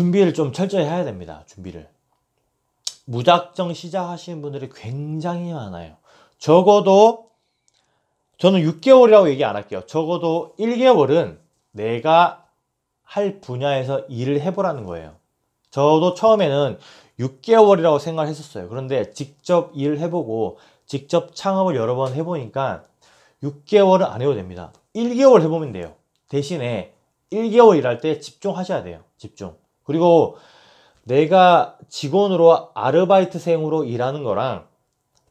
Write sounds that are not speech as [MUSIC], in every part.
준비를 좀 철저히 해야 됩니다. 준비를. 무작정 시작하시는 분들이 굉장히 많아요. 적어도 저는 6개월이라고 얘기 안 할게요. 적어도 1개월은 내가 할 분야에서 일을 해보라는 거예요. 저도 처음에는 6개월이라고 생각을 했었어요. 그런데 직접 일을 해보고 직접 창업을 여러 번 해보니까 6개월은 안 해도 됩니다. 1개월 해보면 돼요. 대신에 1개월 일할 때 집중하셔야 돼요. 집중. 그리고 내가 직원으로 아르바이트생으로 일하는 거랑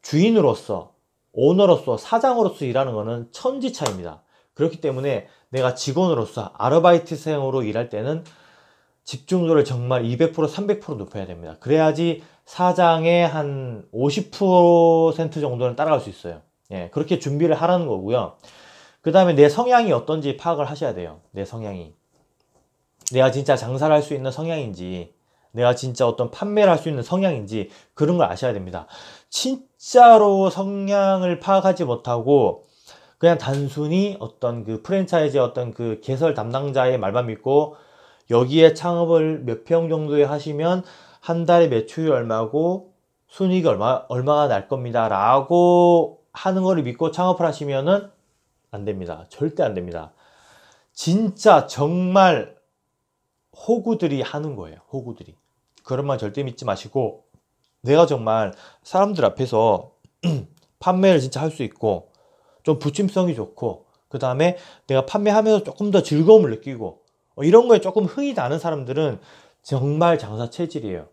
주인으로서 오너로서 사장으로서 일하는 거는 천지 차입니다. 그렇기 때문에 내가 직원으로서 아르바이트생으로 일할 때는 집중도를 정말 200% 300% 높여야 됩니다. 그래야지 사장의 한 50% 정도는 따라갈 수 있어요. 예, 그렇게 준비를 하라는 거고요. 그 다음에 내 성향이 어떤지 파악을 하셔야 돼요. 내 성향이. 내가 진짜 장사를 할 수 있는 성향인지 내가 진짜 어떤 판매를 할 수 있는 성향인지 그런 걸 아셔야 됩니다. 진짜로 성향을 파악하지 못하고 그냥 단순히 어떤 그프랜차이즈 어떤 그 개설 담당자의 말만 믿고 여기에 창업을 몇 평 정도에 하시면 한 달에 매출이 얼마고 순이익이 얼마, 얼마가 날 겁니다. 라고 하는 거를 믿고 창업을 하시면은 안 됩니다. 절대 안 됩니다. 진짜 정말 호구들이 하는 거예요. 호구들이. 그런 말 절대 믿지 마시고 내가 정말 사람들 앞에서 [CLEARS THROAT] 판매를 진짜 할 수 있고 좀 부침성이 좋고 그 다음에 내가 판매하면서 조금 더 즐거움을 느끼고 어, 이런 거에 조금 흥이 나는 사람들은 정말 장사 체질이에요.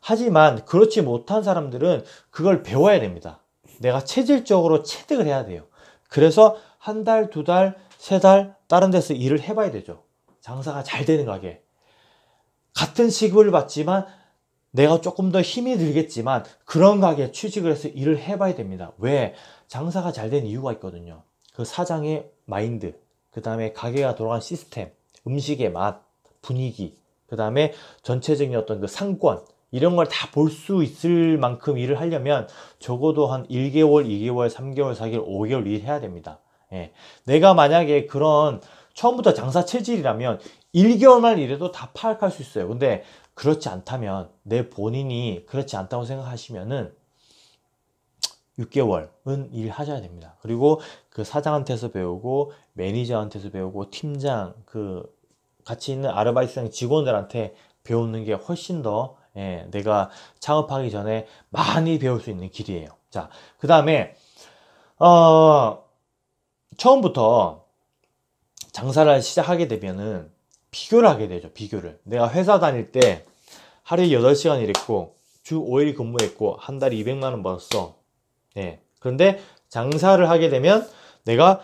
하지만 그렇지 못한 사람들은 그걸 배워야 됩니다. 내가 체질적으로 체득을 해야 돼요. 그래서 한 달, 두 달, 세 달, 다른 데서 일을 해봐야 되죠. 장사가 잘 되는 가게. 같은 시급을 받지만 내가 조금 더 힘이 들겠지만 그런 가게에 취직을 해서 일을 해봐야 됩니다. 왜? 장사가 잘 된 이유가 있거든요. 그 사장의 마인드, 그 다음에 가게가 돌아간 시스템, 음식의 맛, 분위기, 그 다음에 전체적인 어떤 그 상권, 이런 걸 다 볼 수 있을 만큼 일을 하려면 적어도 한 1개월, 2개월, 3개월, 4개월, 5개월 일해야 됩니다. 예. 내가 만약에 그런 처음부터 장사 체질이라면 1개월만 일해도 다 파악할 수 있어요. 근데 그렇지 않다면 내 본인이 그렇지 않다고 생각하시면은 6개월은 일하셔야 됩니다. 그리고 그 사장한테서 배우고 매니저한테서 배우고 팀장 그 같이 있는 아르바이트생 직원들한테 배우는 게 훨씬 더 예, 내가 창업하기 전에 많이 배울 수 있는 길이에요. 자, 그 다음에 어, 처음부터 장사를 시작하게 되면은 비교를 하게 되죠. 비교를. 내가 회사 다닐 때 하루에 8시간 일했고 주 5일 근무했고 한 달에 200만 원 벌었어. 예. 그런데 장사를 하게 되면 내가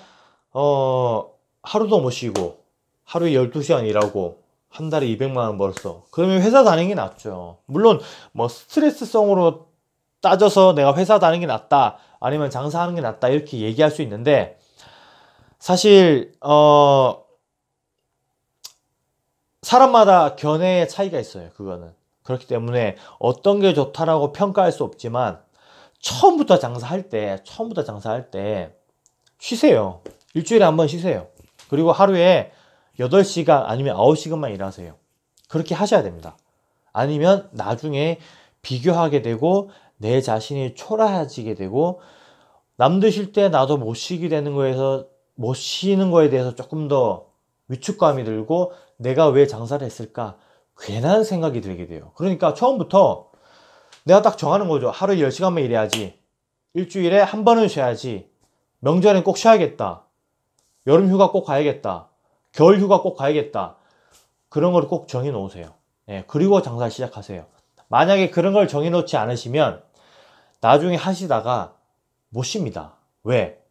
어 하루도 못 쉬고 하루에 12시간 일하고 한 달에 200만 원 벌었어. 그러면 회사 다니는 게 낫죠. 물론 뭐 스트레스성으로 따져서 내가 회사 다니는 게 낫다. 아니면 장사하는 게 낫다. 이렇게 얘기할 수 있는데 사실 어 사람마다 견해의 차이가 있어요. 그거는. 그렇기 때문에 어떤 게 좋다라고 평가할 수 없지만 처음부터 장사할 때, 처음부터 장사할 때 쉬세요. 일주일에 한 번 쉬세요. 그리고 하루에 8시간 아니면 9시간만 일하세요. 그렇게 하셔야 됩니다. 아니면 나중에 비교하게 되고 내 자신이 초라해지게 되고 남들 쉴때 나도 못 쉬게 되는 거에서 못 쉬는 거에 대해서 조금 더 위축감이 들고 내가 왜 장사를 했을까? 괜한 생각이 들게 돼요. 그러니까 처음부터 내가 딱 정하는 거죠. 하루에 10시간만 일해야지. 일주일에 한 번은 쉬어야지. 명절엔 꼭 쉬어야겠다. 여름 휴가 꼭 가야겠다. 겨울 휴가 꼭 가야겠다. 그런 걸 꼭 정해 놓으세요. 네, 그리고 장사를 시작하세요. 만약에 그런 걸 정해 놓지 않으시면 나중에 하시다가 못 쉽니다. 왜?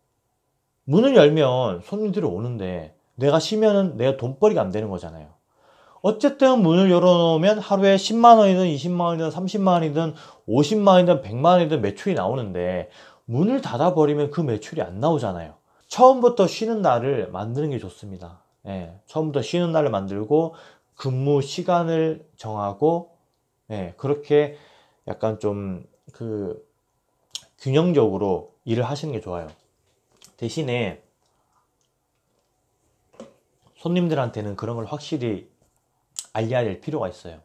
문을 열면 손님들이 오는데 내가 쉬면은 내가 돈벌이가 안 되는 거잖아요. 어쨌든 문을 열어놓으면 하루에 10만 원이든 20만 원이든 30만 원이든 50만 원이든 100만 원이든 매출이 나오는데 문을 닫아버리면 그 매출이 안 나오잖아요. 처음부터 쉬는 날을 만드는 게 좋습니다. 예, 처음부터 쉬는 날을 만들고 근무 시간을 정하고 예, 그렇게 약간 좀 그 균형적으로 일을 하시는 게 좋아요. 대신에 손님들한테는 그런 걸 확실히 알려야 될 필요가 있어요.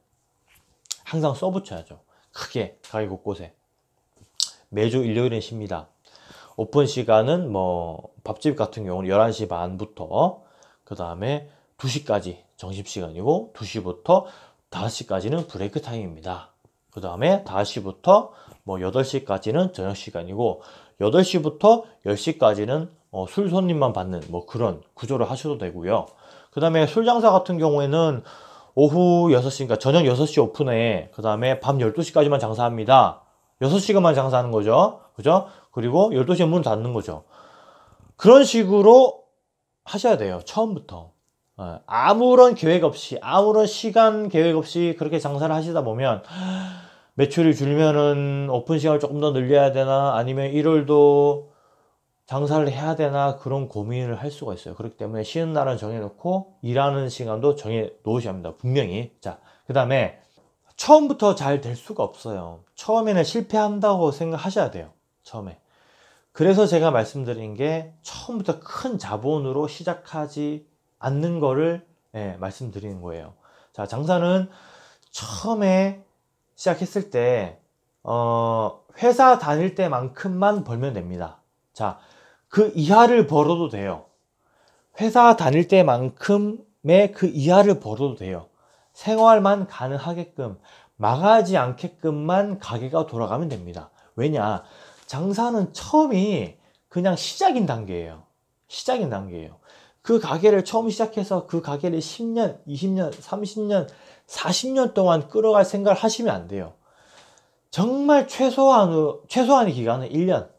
항상 써붙여야죠. 크게 가게 곳곳에. 매주 일요일에 쉽니다. 오픈 시간은 뭐 밥집 같은 경우는 11시 반부터 그 다음에 2시까지 정식시간이고 2시부터 5시까지는 브레이크 타임입니다. 그 다음에 5시부터 뭐 8시까지는 저녁 시간이고 8시부터 10시까지는 어, 술 손님만 받는 뭐 그런 구조를 하셔도 되고요. 그 다음에 술 장사 같은 경우에는 오후 6시, 그러니까 저녁 6시 오픈에 그 다음에 밤 12시까지만 장사합니다. 6시간만 장사하는 거죠. 그죠? 그리고 12시에 문 닫는 거죠. 그런 식으로 하셔야 돼요. 처음부터. 어, 아무런 계획 없이, 아무런 시간 계획 없이 그렇게 장사를 하시다 보면 매출이 줄면은 오픈 시간을 조금 더 늘려야 되나 아니면 1월도 장사를 해야 되나 그런 고민을 할 수가 있어요. 그렇기 때문에 쉬는 날은 정해놓고 일하는 시간도 정해 놓으셔야 합니다. 분명히. 자, 그 다음에 처음부터 잘 될 수가 없어요. 처음에는 실패한다고 생각하셔야 돼요. 처음에. 그래서 제가 말씀드린 게 처음부터 큰 자본으로 시작하지 않는 거를 예, 말씀드리는 거예요. 자, 장사는 처음에 시작했을 때, 어, 회사 다닐 때만큼만 벌면 됩니다. 자, 그 이하를 벌어도 돼요. 회사 다닐 때만큼의 그 이하를 벌어도 돼요. 생활만 가능하게끔, 망하지 않게끔만 가게가 돌아가면 됩니다. 왜냐, 장사는 처음이 그냥 시작인 단계예요. 시작인 단계예요. 그 가게를 처음 시작해서 그 가게를 10년, 20년, 30년, 40년 동안 끌어갈 생각을 하시면 안 돼요. 정말 최소한, 최소한의 기간은 1년,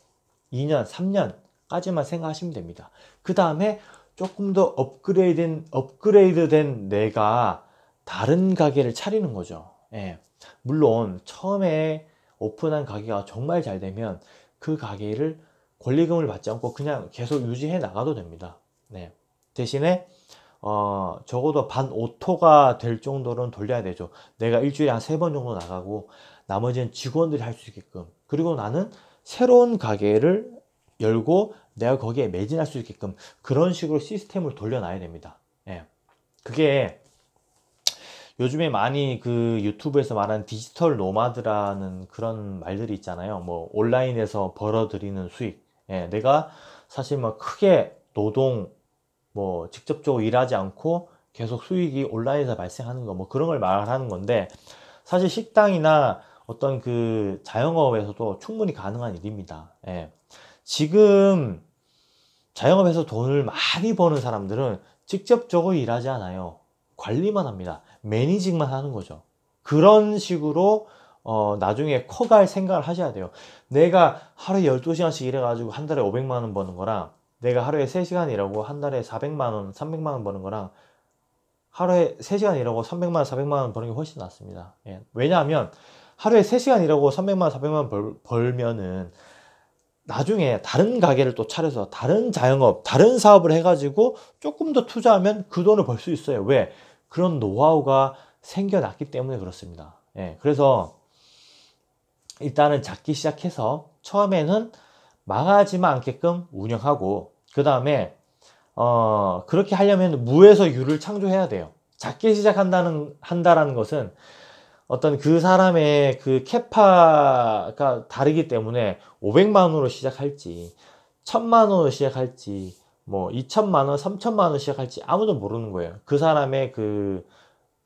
2년, 3년, 까지만 생각하시면 됩니다. 그 다음에 조금 더 업그레이드된, 업그레이드된 내가 다른 가게를 차리는 거죠. 예. 물론 처음에 오픈한 가게가 정말 잘 되면 그 가게를 권리금을 받지 않고 그냥 계속 유지해 나가도 됩니다. 네. 대신에 어, 적어도 반 오토가 될 정도는 돌려야 되죠. 내가 일주일에 한 세 번 정도 나가고 나머지는 직원들이 할 수 있게끔. 그리고 나는 새로운 가게를 열고 내가 거기에 매진할 수 있게끔 그런 식으로 시스템을 돌려놔야 됩니다. 예. 그게 요즘에 많이 그 유튜브에서 말하는 디지털 노마드라는 그런 말들이 있잖아요. 뭐 온라인에서 벌어들이는 수익. 예, 내가 사실 뭐 크게 노동 뭐 직접적으로 일하지 않고 계속 수익이 온라인에서 발생하는 거 뭐 그런 걸 말하는 건데 사실 식당이나 어떤 그 자영업에서도 충분히 가능한 일입니다. 예. 지금 자영업에서 돈을 많이 버는 사람들은 직접적으로 일하지 않아요. 관리만 합니다. 매니징만 하는 거죠. 그런 식으로 어, 나중에 커갈 생각을 하셔야 돼요. 내가 하루에 12시간씩 일해가지고 한 달에 500만원 버는 거랑 내가 하루에 3시간 일하고 한 달에 400만원, 300만원 버는 거랑 하루에 3시간 일하고 300만원, 400만원 버는 게 훨씬 낫습니다. 예. 왜냐하면 하루에 3시간 일하고 300만원, 400만원 벌, 벌면은 나중에 다른 가게를 또 차려서 다른 자영업, 다른 사업을 해가지고 조금 더 투자하면 그 돈을 벌 수 있어요. 왜? 그런 노하우가 생겨났기 때문에 그렇습니다. 예, 그래서 일단은 작기 시작해서 처음에는 망하지만 않게끔 운영하고 그 다음에 어, 그렇게 하려면 무에서 유를 창조해야 돼요. 작게 시작한다는 한다라는 것은 어떤 그 사람의 그 캐파가 다르기 때문에 500만 원으로 시작할지 1000만 원으로 시작할지 뭐 2천만 원, 3천만 원으로 시작할지 아무도 모르는 거예요. 그 사람의 그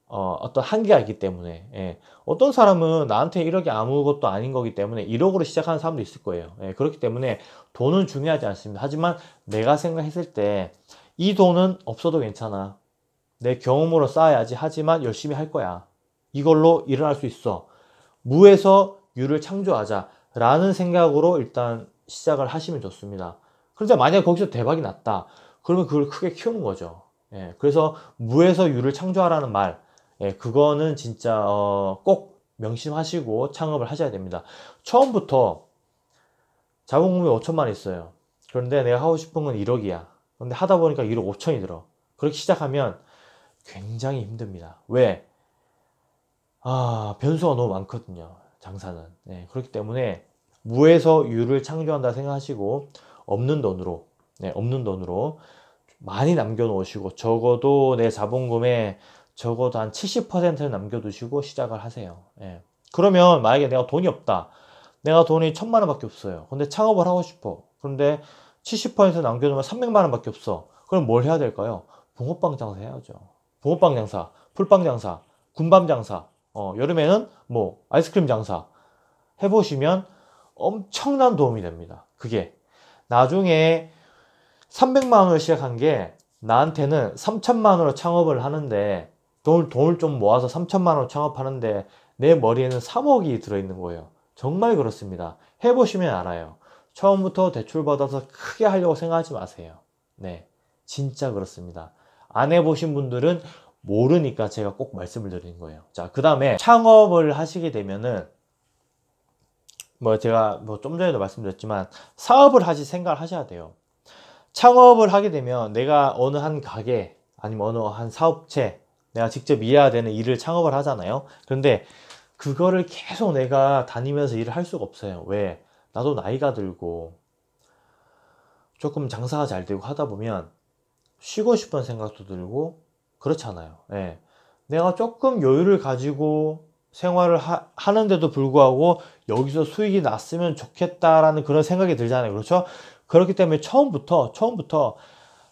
어, 어떤 한계가 있기 때문에 예. 어떤 사람은 나한테 1억이 아무것도 아닌 거기 때문에 1억으로 시작하는 사람도 있을 거예요. 예. 그렇기 때문에 돈은 중요하지 않습니다. 하지만 내가 생각했을 때 이 돈은 없어도 괜찮아. 내 경험으로 쌓아야지 하지만 열심히 할 거야. 이걸로 일어날 수 있어. 무에서 유를 창조하자. 라는 생각으로 일단 시작을 하시면 좋습니다. 그런데 만약 거기서 대박이 났다. 그러면 그걸 크게 키우는 거죠. 예, 그래서 무에서 유를 창조하라는 말, 예, 그거는 진짜 어, 꼭 명심하시고 창업을 하셔야 됩니다. 처음부터 자본금이 5천만 있어요. 그런데 내가 하고 싶은 건 1억이야. 그런데 하다 보니까 1억 5천이 들어. 그렇게 시작하면 굉장히 힘듭니다. 왜? 아, 변수가 너무 많거든요. 장사는. 네, 그렇기 때문에 무에서 유를 창조한다 생각하시고 없는 돈으로, 네, 없는 돈으로 많이 남겨놓으시고 적어도 내 자본금에 적어도 한 70%를 남겨두시고 시작을 하세요. 네. 그러면 만약에 내가 돈이 없다. 내가 돈이 천만 원밖에 없어요. 근데 창업을 하고 싶어. 그런데 70%남겨놓으면 300만 원밖에 없어. 그럼 뭘 해야 될까요? 붕어빵 장사 해야죠. 붕어빵 장사, 풀빵 장사, 군밤 장사, 어, 여름에는 뭐 아이스크림 장사 해보시면 엄청난 도움이 됩니다. 그게 나중에 300만 원을 시작한 게 나한테는 3천만 원으로 창업을 하는데 돈을, 돈을 좀 모아서 3천만 원으로 창업하는데 내 머리에는 3억이 들어있는 거예요. 정말 그렇습니다. 해보시면 알아요. 처음부터 대출받아서 크게 하려고 생각하지 마세요. 네. 진짜 그렇습니다. 안 해보신 분들은 모르니까 제가 꼭 말씀을 드리는 거예요. 자, 그 다음에 창업을 하시게 되면은 뭐 제가 뭐 좀 전에도 말씀드렸지만 사업을 하실 생각을 하셔야 돼요. 창업을 하게 되면 내가 어느 한 가게 아니면 어느 한 사업체 내가 직접 이해야 되는 일을 창업을 하잖아요. 그런데 그거를 계속 내가 다니면서 일을 할 수가 없어요. 왜? 나도 나이가 들고 조금 장사가 잘 되고 하다 보면 쉬고 싶은 생각도 들고 그렇잖아요. 예. 내가 조금 여유를 가지고 생활을 하, 하는데도 불구하고 여기서 수익이 났으면 좋겠다라는 그런 생각이 들잖아요. 그렇죠? 그렇기 때문에 처음부터, 처음부터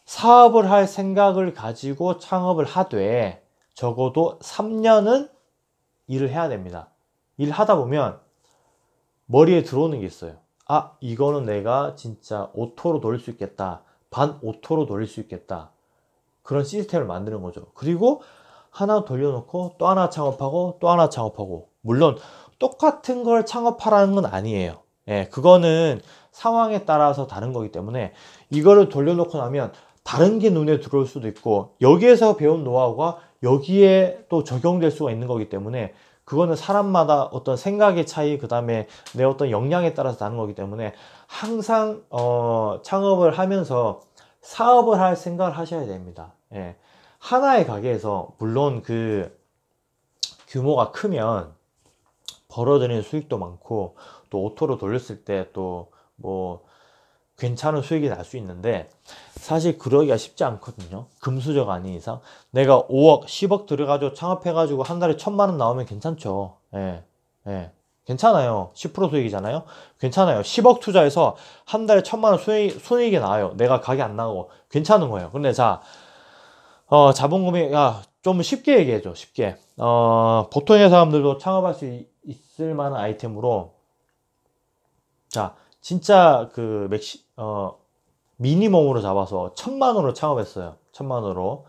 사업을 할 생각을 가지고 창업을 하되 적어도 3년은 일을 해야 됩니다. 일하다 보면 머리에 들어오는 게 있어요. 아, 이거는 내가 진짜 오토로 돌릴 수 있겠다. 반 오토로 돌릴 수 있겠다. 그런 시스템을 만드는 거죠. 그리고 하나 돌려놓고 또 하나 창업하고 또 하나 창업하고 물론 똑같은 걸 창업하라는 건 아니에요. 예, 그거는 상황에 따라서 다른 거기 때문에 이거를 돌려놓고 나면 다른 게 눈에 들어올 수도 있고 여기에서 배운 노하우가 여기에 또 적용될 수가 있는 거기 때문에 그거는 사람마다 어떤 생각의 차이 그 다음에 내 어떤 역량에 따라서 다른 거기 때문에 항상 어, 창업을 하면서 사업을 할 생각을 하셔야 됩니다. 예. 하나의 가게에서 물론 그 규모가 크면 벌어들는 수익도 많고 또 오토로 돌렸을 때 또 뭐 괜찮은 수익이 날 수 있는데 사실 그러기가 쉽지 않거든요 금수저가 아닌 이상 내가 5억 10억 들여가지고 창업해가지고 한 달에 천만 원 나오면 괜찮죠 예, 예. 괜찮아요. 10% 수익이잖아요. 괜찮아요. 10억 투자해서 한 달에 천만 원 수익, 손익이 나와요. 내가 가게 안 나고 괜찮은 거예요. 근데 자, 어, 자본금이, 아, 좀 쉽게 얘기해줘. 쉽게. 어, 보통의 사람들도 창업할 수 있, 을 만한 아이템으로, 자, 진짜 그 맥시, 어, 미니멈으로 잡아서 천만 원으로 창업했어요. 천만 원으로.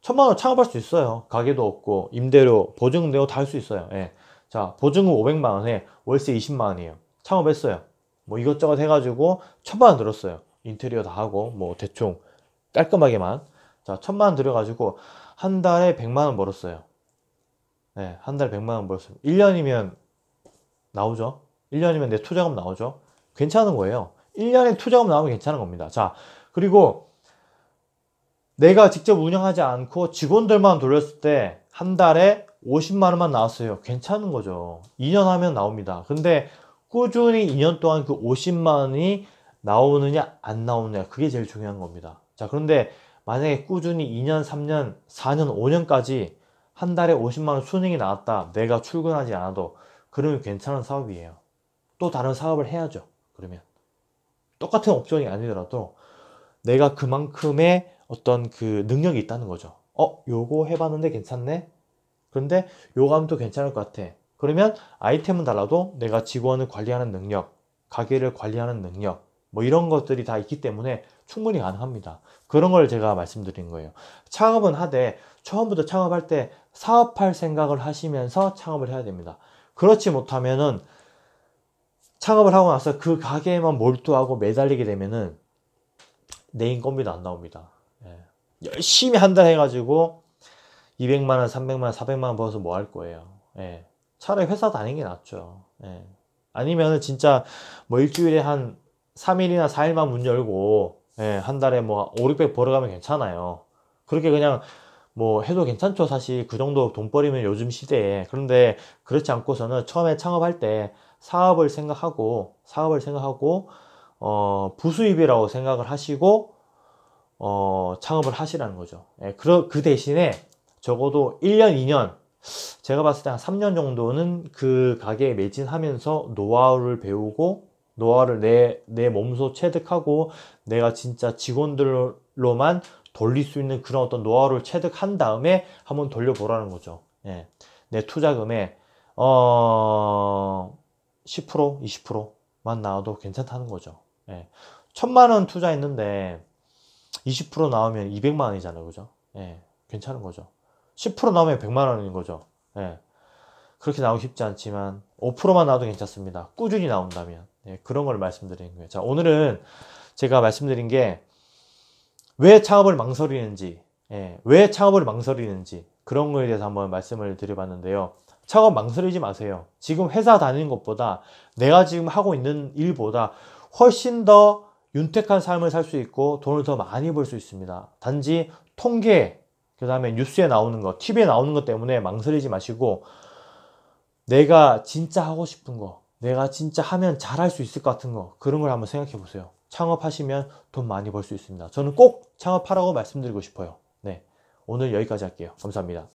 천만 원 창업할 수 있어요. 가게도 없고, 임대료, 보증대고다 할 수 있어요. 예. 자, 보증금 500만 원에 월세 20만 원이에요. 창업했어요. 뭐 이것저것 해가지고 천만 원 들었어요. 인테리어 다 하고 뭐 대충 깔끔하게만 자 천만 원 들여가지고 한 달에 100만 원 벌었어요. 네, 한 달에 100만 원 벌었어요. 1년이면 나오죠. 1년이면 내 투자금 나오죠. 괜찮은 거예요. 1년에 투자금 나오면 괜찮은 겁니다. 자, 그리고 내가 직접 운영하지 않고 직원들만 돌렸을 때 한 달에 50만 원만 나왔어요. 괜찮은 거죠. 2년 하면 나옵니다. 근데 꾸준히 2년 동안 그 50만 원이 나오느냐 안 나오느냐 그게 제일 중요한 겁니다. 자 그런데 만약에 꾸준히 2년, 3년, 4년, 5년까지 한 달에 50만 원 수익이 나왔다. 내가 출근하지 않아도 그러면 괜찮은 사업이에요. 또 다른 사업을 해야죠. 그러면 똑같은 옵션이 아니더라도 내가 그만큼의 어떤 그 능력이 있다는 거죠. 어, 요거 해봤는데 괜찮네? 근데 요감도 괜찮을 것 같아. 그러면 아이템은 달라도 내가 직원을 관리하는 능력, 가게를 관리하는 능력, 뭐 이런 것들이 다 있기 때문에 충분히 가능합니다. 그런 걸 제가 말씀드린 거예요. 창업은 하되 처음부터 창업할 때 사업할 생각을 하시면서 창업을 해야 됩니다. 그렇지 못하면은 창업을 하고 나서 그 가게에만 몰두하고 매달리게 되면은 내 인건비도 안 나옵니다. 예. 열심히 한 달 해가지고 200만 원, 300만 원, 400만 원 벌어서 뭐 할 거예요. 예. 차라리 회사 다닌게 낫죠. 예. 아니면 진짜 뭐 일주일에 한 3일이나 4일만 문 열고 예, 한 달에 뭐 5, 600 벌어가면 괜찮아요. 그렇게 그냥 뭐 해도 괜찮죠 사실 그 정도 돈벌이면 요즘 시대에 그런데 그렇지 않고서는 처음에 창업할 때 사업을 생각하고 사업을 생각하고 어 부수입이라고 생각을 하시고 어 창업을 하시라는 거죠 예, 그, 그 대신에 적어도 1년, 2년, 제가 봤을 때 한 3년 정도는 그 가게에 매진하면서 노하우를 배우고 노하우를 내, 내 몸소 체득하고 내가 진짜 직원들로만 돌릴 수 있는 그런 어떤 노하우를 체득한 다음에 한번 돌려보라는 거죠. 예. 내투자금에 어, 10% 20%만 나와도 괜찮다는 거죠. 예. 천만 원 투자했는데 20% 나오면 200만 원이잖아요. 그죠? 예. 괜찮은 거죠. 10% 나오면 100만 원인 거죠. 예. 그렇게 나오기 쉽지 않지만 5%만 나와도 괜찮습니다. 꾸준히 나온다면. 예, 그런 걸 말씀드리는 거예요. 자, 오늘은 제가 말씀드린 게 왜 창업을 망설이는지, 예, 왜 창업을 망설이는지 그런 거에 대해서 한번 말씀을 드려봤는데요. 창업 망설이지 마세요. 지금 회사 다니는 것보다 내가 지금 하고 있는 일보다 훨씬 더 윤택한 삶을 살 수 있고 돈을 더 많이 벌 수 있습니다. 단지 통계, 그 다음에 뉴스에 나오는 거, TV에 나오는 것 때문에 망설이지 마시고 내가 진짜 하고 싶은 거, 내가 진짜 하면 잘할 수 있을 것 같은 거 그런 걸 한번 생각해 보세요. 창업하시면 돈 많이 벌 수 있습니다. 저는 꼭 창업하라고 말씀드리고 싶어요. 네. 오늘 여기까지 할게요. 감사합니다.